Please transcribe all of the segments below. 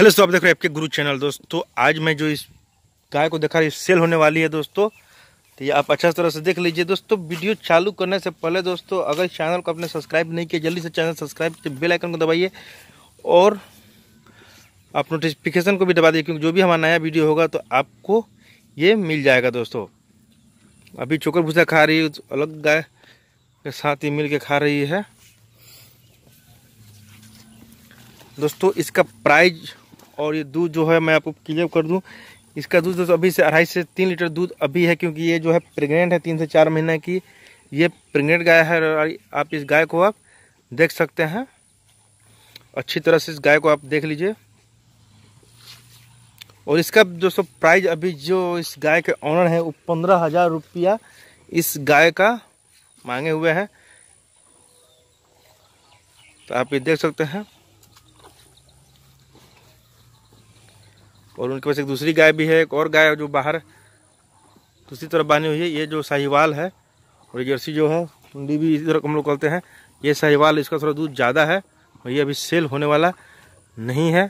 hello दोस्तों आप देख रहे हैं आपके गुरु चैनल दोस्तों तो आज मैं जो इस गाय को देखा रही सेल होने वाली है दोस्तों तो ये आप अच्छा तरह से देख लीजिए दोस्तों वीडियो चालू करने से पहले दोस्तों अगर चैनल को आपने सब्सक्राइब नहीं किया जल्दी से चैनल सब्सक्राइब करके बेल आइकन को दबाइए और आप नोटिफिकेशन को भी दबा दिए क्योंकि जो भी हमारा नया वीडियो होगा तो आपको ये मिल जाएगा दोस्तों अभी चोकर भूसा खा रही है अलग गाय के साथ ही मिल के खा रही है दोस्तों इसका प्राइज़ और ये दूध जो है मैं आपको क्लियर कर दूँ इसका दूध दोस्तों अभी से अढ़ाई से तीन लीटर दूध अभी है क्योंकि ये जो है प्रेग्नेंट है तीन से चार महीने की ये प्रेग्नेंट गाय है और आप इस गाय को आप देख सकते हैं अच्छी तरह से इस गाय को आप देख लीजिए और इसका जो सो प्राइस अभी जो इस गाय के ऑनर है वो पंद्रह हज़ार रुपया इस गाय का मांगे हुए हैं तो आप ये देख सकते हैं और उनके पास एक दूसरी गाय भी है एक और गाय जो बाहर दूसरी तरफ बानी हुई है ये जो साहिवाल है और जर्सी जो है कुंडी भी इसी तरह हम लोग कहते हैं ये साहिवाल इसका थोड़ा दूध ज़्यादा है और ये अभी सेल होने वाला नहीं है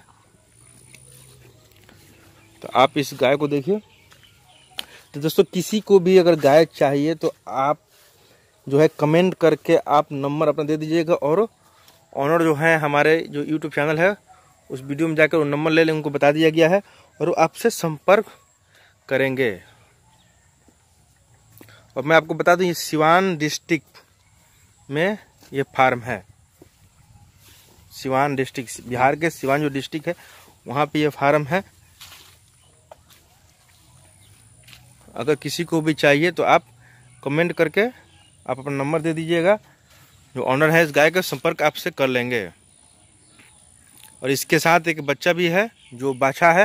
तो आप इस गाय को देखिए तो दोस्तों किसी को भी अगर गाय चाहिए तो आप जो है कमेंट करके आप नंबर अपना दे दीजिएगा और ऑनर जो है हमारे जो यूट्यूब चैनल है उस वीडियो में जाकर वो नंबर ले लें उनको बता दिया गया है और वो आपसे संपर्क करेंगे और मैं आपको बता दूं ये सिवान डिस्ट्रिक्ट में ये फार्म है सिवान डिस्ट्रिक्ट बिहार के सिवान जो डिस्ट्रिक्ट है वहाँ पे ये फार्म है अगर किसी को भी चाहिए तो आप कमेंट करके आप अपना नंबर दे दीजिएगा जो ऑनर है इस गाय का संपर्क आपसे कर लेंगे और इसके साथ एक बच्चा भी है जो बाछा है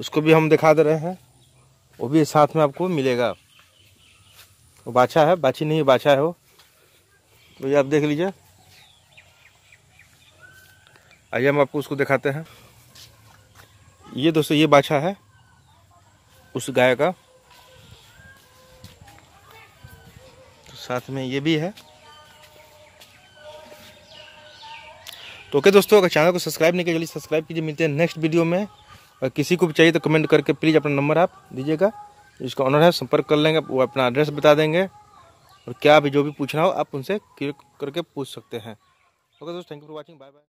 उसको भी हम दिखा दे रहे हैं वो भी साथ में आपको मिलेगा वो बाछा है बाछी नहीं बाछा है वो तो ये आप देख लीजिए आइए हम आपको उसको दिखाते हैं ये दोस्तों ये बाछा है उस गाय का तो साथ में ये भी है तो ओके दोस्तों अगर चैनल को सब्सक्राइब नहीं किया जल्दी सब्सक्राइब कीजिए मिलते हैं नेक्स्ट वीडियो में और किसी को भी चाहिए तो कमेंट करके प्लीज़ अपना नंबर आप दीजिएगा जिसका ऑनर है संपर्क कर लेंगे वो अपना एड्रेस बता देंगे और क्या भी जो भी पूछना हो आप उनसे क्लिक करके पूछ सकते हैं ओके दोस्तों thank you for watching bye bye